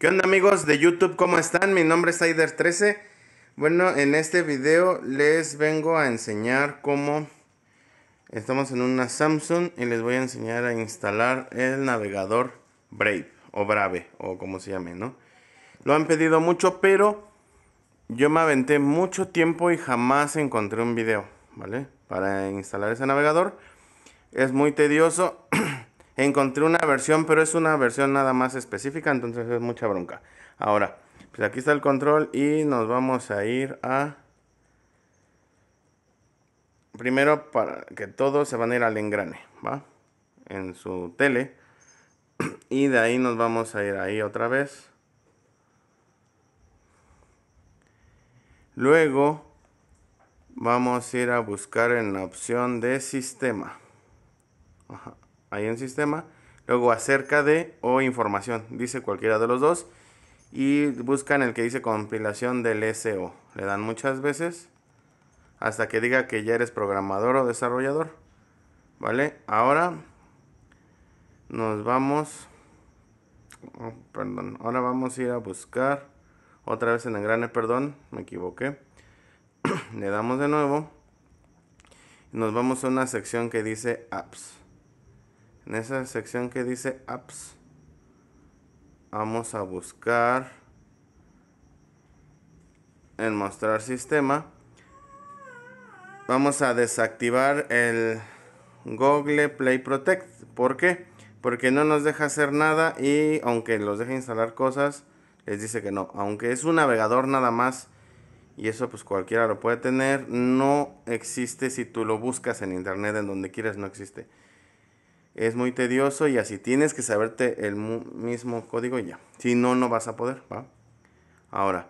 ¿Qué onda amigos de YouTube? ¿Cómo están? Mi nombre es Aider13. Bueno, en este video les vengo a enseñar cómo estamos en una Samsung y les voy a enseñar a instalar el navegador Brave o Brave o como se llame, ¿no? Lo han pedido mucho, pero yo me aventé mucho tiempo y jamás encontré un video, ¿vale? Para instalar ese navegador. Es muy tedioso encontré una versión, pero es una versión nada más específica, entonces es mucha bronca. Ahora, pues aquí está el control y nos vamos a ir a... Primero para que todos se van a ir al engrane, ¿va? En su tele. Y de ahí nos vamos a ir ahí otra vez. Luego vamos a ir a buscar en la opción de sistema. Ajá ahí en sistema. Luego acerca de o información, dice cualquiera de los dos. Y buscan el que dice compilación del SO. Le dan muchas veces hasta que diga que ya eres programador o desarrollador. ¿Vale? Ahora nos vamos... Oh, perdón, ahora vamos a ir a buscar otra vez en engrane, perdón, me equivoqué. Le damos de nuevo. Nos vamos a una sección que dice apps en esa sección que dice apps vamos a buscar en mostrar sistema vamos a desactivar el Google Play Protect ¿por qué? porque no nos deja hacer nada y aunque los deje instalar cosas les dice que no aunque es un navegador nada más y eso pues cualquiera lo puede tener no existe si tú lo buscas en internet en donde quieras no existe es muy tedioso y así tienes que saberte el mismo código y ya. Si no, no vas a poder, Ahora,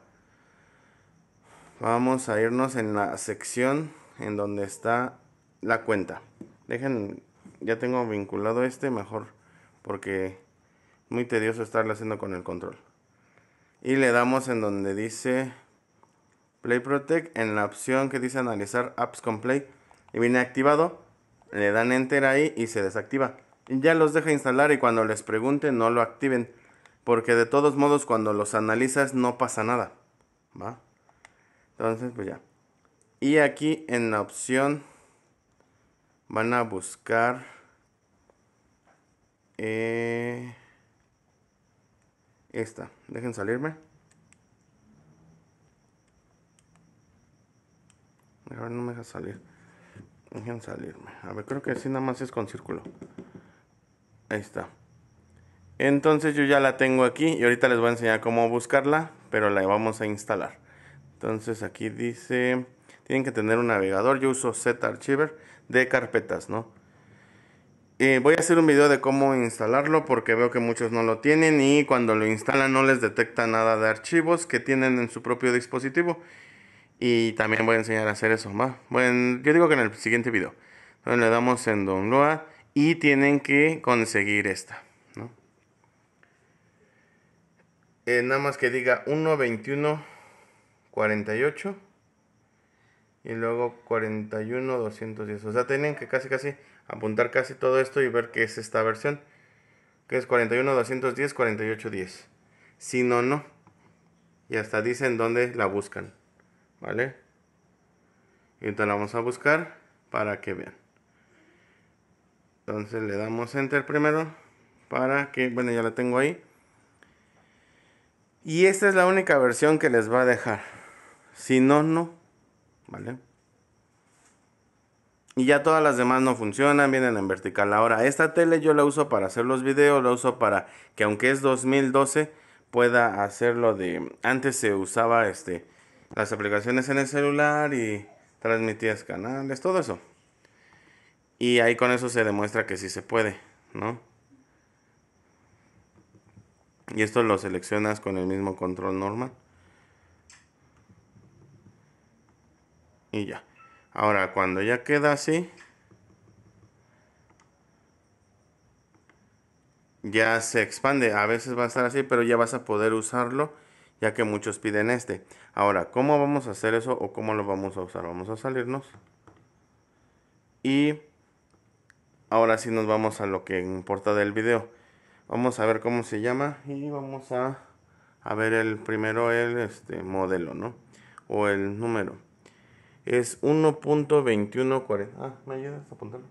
vamos a irnos en la sección en donde está la cuenta. Dejen, ya tengo vinculado este mejor porque muy tedioso estarlo haciendo con el control. Y le damos en donde dice Play Protect, en la opción que dice analizar apps con Play. Y viene activado le dan enter ahí y se desactiva ya los deja instalar y cuando les pregunte no lo activen. Porque de todos modos cuando los analizas no pasa nada. ¿Va? Entonces, pues ya. Y aquí en la opción van a buscar... Eh, esta. Dejen salirme. A ver, no me deja salir. Dejen salirme. A ver, creo que así nada más es con círculo. Ahí está. Entonces yo ya la tengo aquí y ahorita les voy a enseñar cómo buscarla, pero la vamos a instalar. Entonces aquí dice, tienen que tener un navegador, yo uso Z-Archiver de carpetas, ¿no? Eh, voy a hacer un video de cómo instalarlo porque veo que muchos no lo tienen y cuando lo instalan no les detecta nada de archivos que tienen en su propio dispositivo. Y también voy a enseñar a hacer eso, más. Bueno, yo digo que en el siguiente video. Entonces le damos en Download y tienen que conseguir esta. ¿no? Eh, nada más que diga 121 48 y luego 41, 210. O sea, tienen que casi, casi apuntar casi todo esto y ver qué es esta versión. Que es 41, 210, 48, 10. Si no, no. Y hasta dicen dónde la buscan. ¿Vale? Y entonces la vamos a buscar para que vean. Entonces le damos enter primero para que, bueno, ya la tengo ahí. Y esta es la única versión que les va a dejar. Si no, no. ¿Vale? Y ya todas las demás no funcionan, vienen en vertical. Ahora, esta tele yo la uso para hacer los videos, la uso para que aunque es 2012 pueda hacerlo de... Antes se usaba este, las aplicaciones en el celular y transmitías canales, todo eso. Y ahí con eso se demuestra que sí se puede, ¿no? Y esto lo seleccionas con el mismo control normal. Y ya. Ahora, cuando ya queda así, ya se expande. A veces va a estar así, pero ya vas a poder usarlo, ya que muchos piden este. Ahora, ¿cómo vamos a hacer eso o cómo lo vamos a usar? Vamos a salirnos. Y ahora sí nos vamos a lo que importa del video. Vamos a ver cómo se llama y vamos a, a ver el primero el este, modelo, ¿no? O el número. Es 1.2140. Ah, ¿me ayudas a apuntarlo?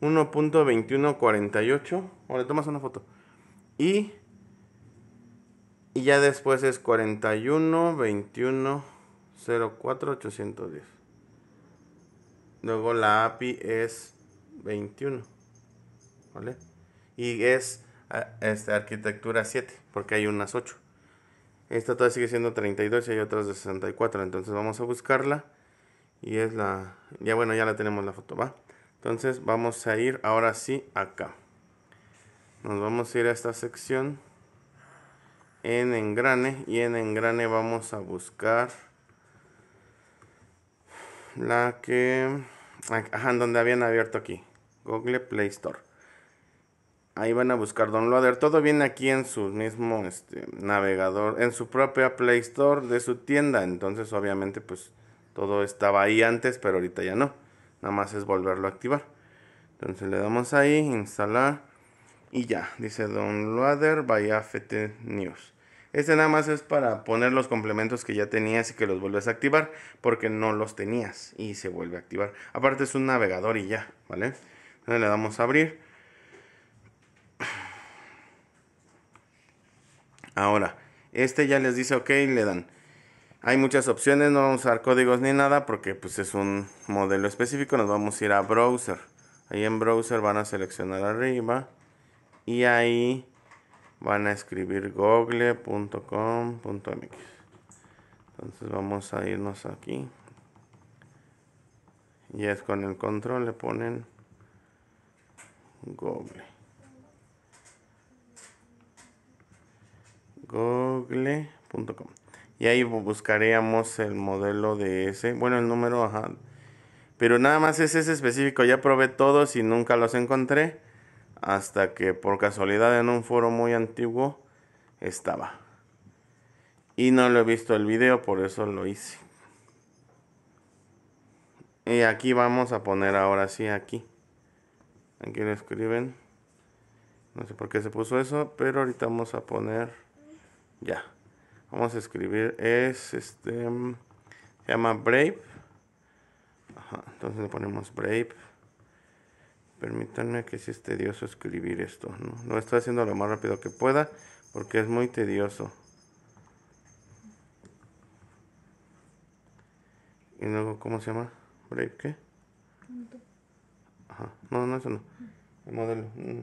1.2148. O le tomas una foto. Y, y ya después es 412104810. Luego la API es 21. ¿vale? Y es esta arquitectura 7, porque hay unas 8. Esta todavía sigue siendo 32 y hay otras de 64, entonces vamos a buscarla. Y es la, ya bueno, ya la tenemos la foto, ¿va? Entonces vamos a ir ahora sí acá. Nos vamos a ir a esta sección en engrane y en engrane vamos a buscar la que ah, ajá, donde habían abierto aquí Google Play Store Ahí van a buscar downloader. Todo viene aquí en su mismo este, navegador, en su propia Play Store de su tienda. Entonces, obviamente, pues todo estaba ahí antes, pero ahorita ya no. Nada más es volverlo a activar. Entonces le damos ahí, instalar. Y ya, dice downloader by AFT News. Este nada más es para poner los complementos que ya tenías y que los vuelves a activar porque no los tenías y se vuelve a activar. Aparte es un navegador y ya, ¿vale? Entonces le damos a abrir. Ahora, este ya les dice ok le dan. Hay muchas opciones, no vamos a usar códigos ni nada porque pues es un modelo específico. Nos vamos a ir a browser. Ahí en browser van a seleccionar arriba y ahí van a escribir google.com.mx. Entonces vamos a irnos aquí. Y es con el control le ponen google. google.com. Y ahí buscaríamos el modelo de ese. Bueno, el número, ajá. Pero nada más es ese específico. Ya probé todos y nunca los encontré. Hasta que por casualidad en un foro muy antiguo estaba. Y no lo he visto el video, por eso lo hice. Y aquí vamos a poner ahora sí, aquí. Aquí lo escriben. No sé por qué se puso eso, pero ahorita vamos a poner... Ya. Vamos a escribir. Es este. Mm, se llama Brave. Entonces le ponemos Brave. Permítanme que si es tedioso escribir esto. ¿no? Lo estoy haciendo lo más rápido que pueda. Porque es muy tedioso. Y luego, ¿cómo se llama? Brave, ¿qué? Ajá. No, no, eso no. El modelo. Mm.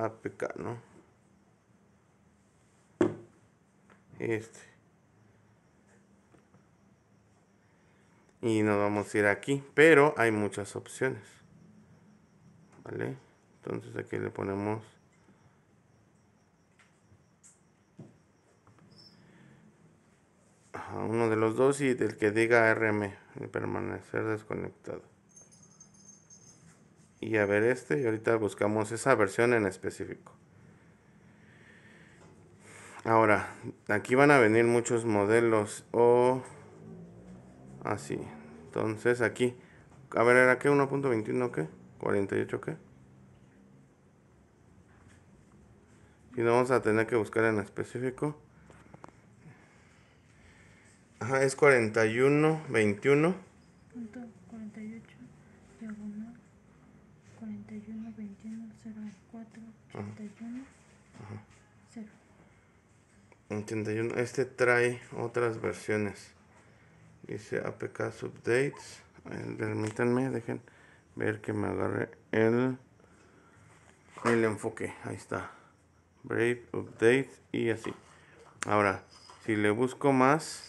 Aplicar, ¿no? Este. Y nos vamos a ir aquí, pero hay muchas opciones. ¿Vale? Entonces aquí le ponemos a uno de los dos y del que diga RM, permanecer desconectado y a ver este y ahorita buscamos esa versión en específico. Ahora, aquí van a venir muchos modelos o así. Entonces aquí, a ver, ¿era que 1.21 que? 48 que? Y vamos a tener que buscar en específico. Ajá, es 41, 21. Ajá. este trae otras versiones. Dice APK Updates. Eh, permítanme, dejen ver que me agarre el, el enfoque. Ahí está. Brave Update y así. Ahora, si le busco más,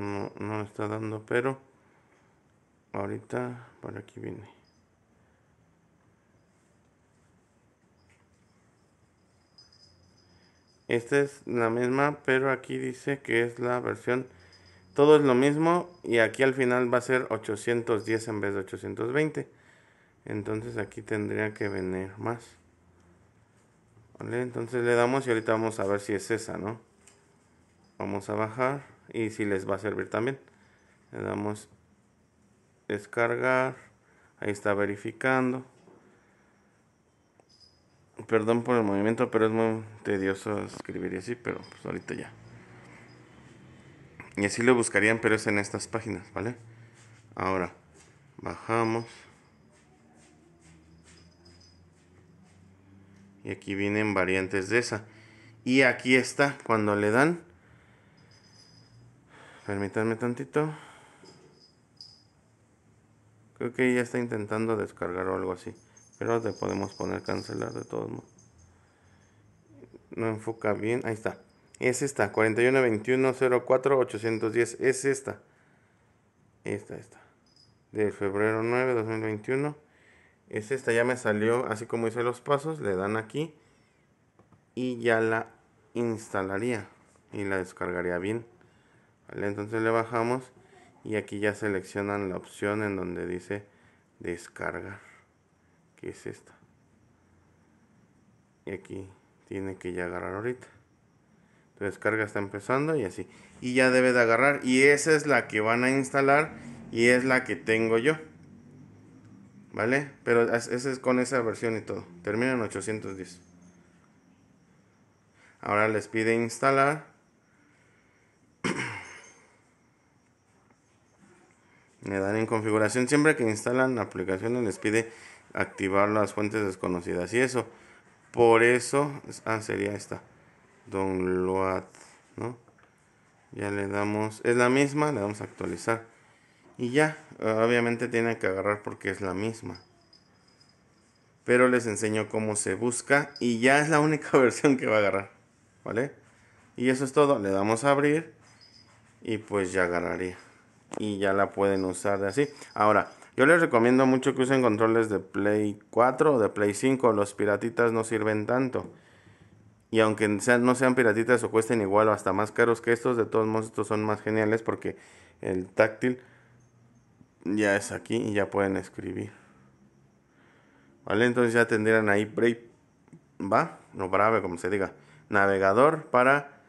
no, está dando, pero ahorita por aquí viene. Esta es la misma, pero aquí dice que es la versión, todo es lo mismo y aquí al final va a ser 810 en vez de 820. Entonces aquí tendría que venir más. Entonces le damos y ahorita vamos a ver si es esa, ¿no? vamos a bajar y si les va a servir también le damos descargar ahí está verificando perdón por el movimiento pero es muy tedioso escribir así pero pues ahorita ya y así lo buscarían pero es en estas páginas vale ahora bajamos y aquí vienen variantes de esa y aquí está cuando le dan Permítanme tantito. Creo que ya está intentando descargar o algo así. Pero le podemos poner cancelar de todos modos. No enfoca bien. Ahí está. Es esta. 4121-04-810. Es esta. Esta, esta. De febrero 9, 2021. Es esta. Ya me salió así como hice los pasos. Le dan aquí. Y ya la instalaría. Y la descargaría bien. Entonces le bajamos y aquí ya seleccionan la opción en donde dice descargar, que es esta. Y aquí tiene que ya agarrar ahorita. Tu descarga está empezando y así. Y ya debe de agarrar y esa es la que van a instalar y es la que tengo yo. ¿Vale? Pero esa es con esa versión y todo. Termina en 810. Ahora les pide instalar le dan en configuración. Siempre que instalan aplicaciones les pide activar las fuentes desconocidas. Y eso, por eso, ah, sería esta. Download, ¿no? Ya le damos, es la misma, le damos a actualizar. Y ya, ah, obviamente tiene que agarrar porque es la misma. Pero les enseño cómo se busca y ya es la única versión que va a agarrar, ¿vale? Y eso es todo, le damos a abrir y pues ya agarraría y ya la pueden usar de así. Ahora, yo les recomiendo mucho que usen controles de Play 4 o de Play 5. Los piratitas no sirven tanto. Y aunque no sean piratitas o cuesten igual o hasta más caros que estos, de todos modos estos son más geniales porque el táctil ya es aquí y ya pueden escribir. ¿Vale? Entonces ya tendrían ahí Brave, va, no Brave como se diga, navegador para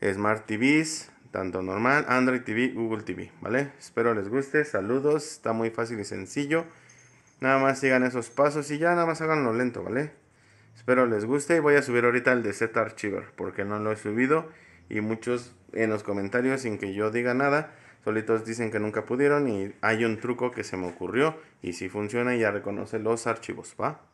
Smart TVs, tanto normal, Android TV, Google TV, ¿vale? Espero les guste, saludos, está muy fácil y sencillo. Nada más sigan esos pasos y ya nada más háganlo lento, ¿vale? Espero les guste y voy a subir ahorita el de set Archiver porque no lo he subido y muchos en los comentarios sin que yo diga nada, solitos dicen que nunca pudieron y hay un truco que se me ocurrió y si funciona ya reconoce los archivos, ¿va?